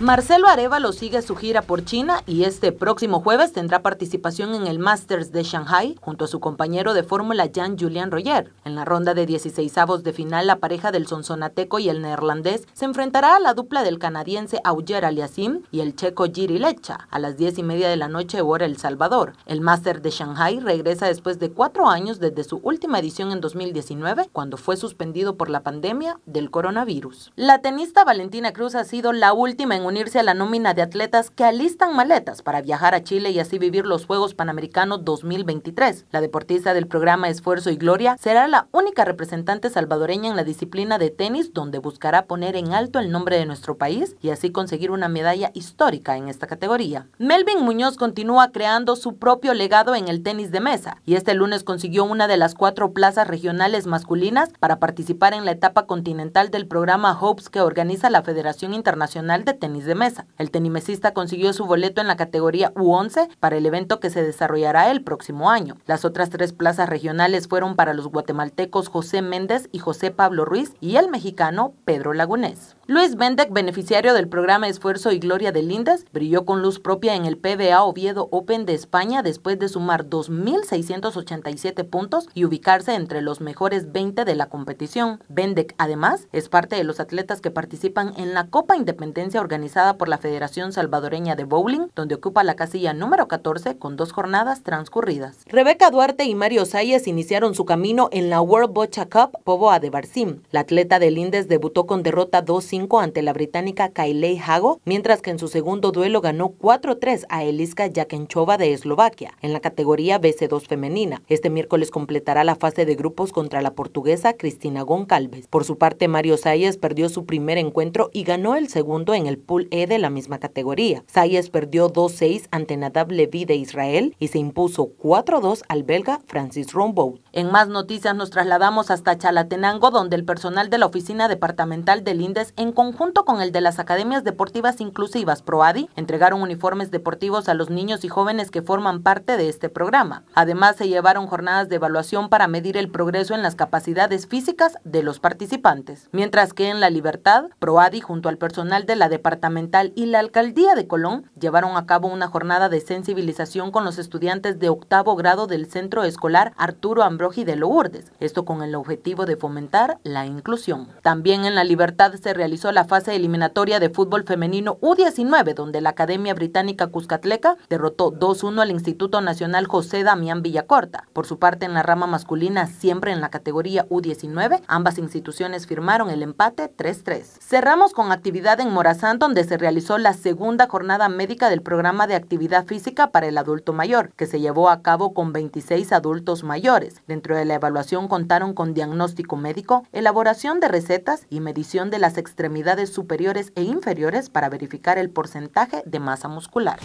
Marcelo Arevalo sigue su gira por China y este próximo jueves tendrá participación en el Masters de Shanghai junto a su compañero de fórmula jean Julian Roger. En la ronda de 16 avos de final, la pareja del sonsonateco y el neerlandés se enfrentará a la dupla del canadiense Auger Aliasim y el checo Giri Lecha a las 10 y media de la noche hora El Salvador. El Masters de Shanghai regresa después de cuatro años desde su última edición en 2019, cuando fue suspendido por la pandemia del coronavirus. La tenista Valentina Cruz ha sido la última en unirse a la nómina de atletas que alistan maletas para viajar a Chile y así vivir los Juegos Panamericanos 2023. La deportista del programa Esfuerzo y Gloria será la única representante salvadoreña en la disciplina de tenis donde buscará poner en alto el nombre de nuestro país y así conseguir una medalla histórica en esta categoría. Melvin Muñoz continúa creando su propio legado en el tenis de mesa y este lunes consiguió una de las cuatro plazas regionales masculinas para participar en la etapa continental del programa Hopes que organiza la Federación Internacional de Tenis de mesa. El tenimesista consiguió su boleto en la categoría U11 para el evento que se desarrollará el próximo año. Las otras tres plazas regionales fueron para los guatemaltecos José Méndez y José Pablo Ruiz y el mexicano Pedro Lagunés. Luis Bendec, beneficiario del programa Esfuerzo y Gloria de Lindas, brilló con luz propia en el PBA Oviedo Open de España después de sumar 2.687 puntos y ubicarse entre los mejores 20 de la competición. Bendec, además, es parte de los atletas que participan en la Copa Independencia organizada por la Federación Salvadoreña de Bowling, donde ocupa la casilla número 14 con dos jornadas transcurridas. Rebeca Duarte y Mario Salles iniciaron su camino en la World Bocha Cup Poboa de Barcim. La atleta de Lindes debutó con derrota 2 ante la británica Kylie Hago, mientras que en su segundo duelo ganó 4-3 a Eliska Jakenchova de Eslovaquia, en la categoría BC2 femenina. Este miércoles completará la fase de grupos contra la portuguesa Cristina Goncalves. Por su parte, Mario Sayes perdió su primer encuentro y ganó el segundo en el Pool E de la misma categoría. Sayes perdió 2-6 ante Nadav Levy de Israel y se impuso 4-2 al belga Francis Rombout. En más noticias nos trasladamos hasta Chalatenango, donde el personal de la oficina departamental del INDES en conjunto con el de las Academias Deportivas Inclusivas PROADI, entregaron uniformes deportivos a los niños y jóvenes que forman parte de este programa. Además, se llevaron jornadas de evaluación para medir el progreso en las capacidades físicas de los participantes. Mientras que en La Libertad, PROADI junto al personal de la departamental y la alcaldía de Colón llevaron a cabo una jornada de sensibilización con los estudiantes de octavo grado del Centro Escolar Arturo Ambroji de Lourdes, esto con el objetivo de fomentar la inclusión. También en La Libertad se realizó la fase eliminatoria de fútbol femenino U19, donde la Academia Británica Cuscatleca derrotó 2-1 al Instituto Nacional José Damián Villacorta. Por su parte, en la rama masculina, siempre en la categoría U19, ambas instituciones firmaron el empate 3-3. Cerramos con actividad en Morazán, donde se realizó la segunda jornada médica del programa de actividad física para el adulto mayor, que se llevó a cabo con 26 adultos mayores. Dentro de la evaluación contaron con diagnóstico médico, elaboración de recetas y medición de las extremidades extremidades superiores e inferiores para verificar el porcentaje de masa muscular.